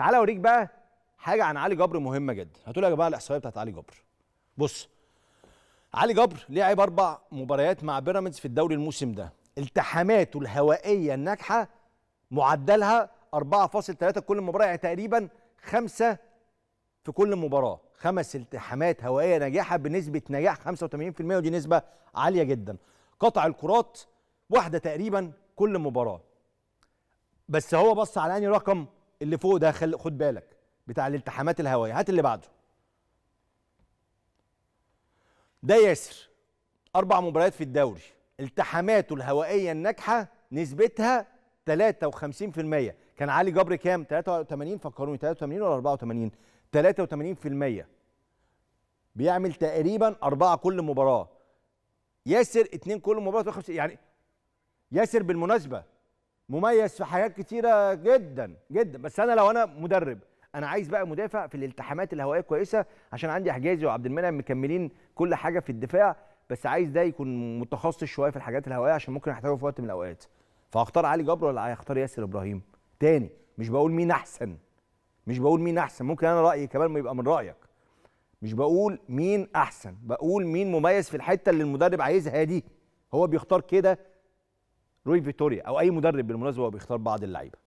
تعالى اوريك بقى حاجه عن علي جبر مهمه جدا هتقول يا جماعه الاحصائيه بتاعت علي جبر بص علي جبر لعب اربع مباريات مع بيراميدز في الدوري الموسم ده التحاماته الهوائيه الناجحه معدلها 4.3 كل مباراه يعني تقريبا خمسه في كل مباراه خمس التحامات هوائيه ناجحه بنسبه نجاح 85% ودي نسبه عاليه جدا قطع الكرات واحده تقريبا كل مباراه بس هو بص على انهي رقم اللي فوق ده خل... خد بالك بتاع الالتحامات الهوائيه هات اللي بعده ده ياسر اربع مباريات في الدوري التحاماته الهوائيه الناجحه نسبتها 53% كان علي جبر كام 83 فكروني 83 ولا 84 83% بيعمل تقريبا أربعة كل مباراة ياسر اتنين كل مباراة يعني ياسر بالمناسبة مميز في حاجات كتيره جدا جدا بس انا لو انا مدرب انا عايز بقى مدافع في الالتحامات الهوائيه كويسه عشان عندي حجازي وعبد المنعم مكملين كل حاجه في الدفاع بس عايز ده يكون متخصص شويه في الحاجات الهوائيه عشان ممكن احتاجه في وقت من الاوقات فهختار علي جبر ولا هختار ياسر ابراهيم تاني مش بقول مين احسن مش بقول مين احسن ممكن انا رايي كمان ما يبقى من رايك مش بقول مين احسن بقول مين مميز في الحته اللي المدرب عايزها دي هو بيختار كده روي فيتوريا او اي مدرب بالمناسبه هو بيختار بعض اللعيبه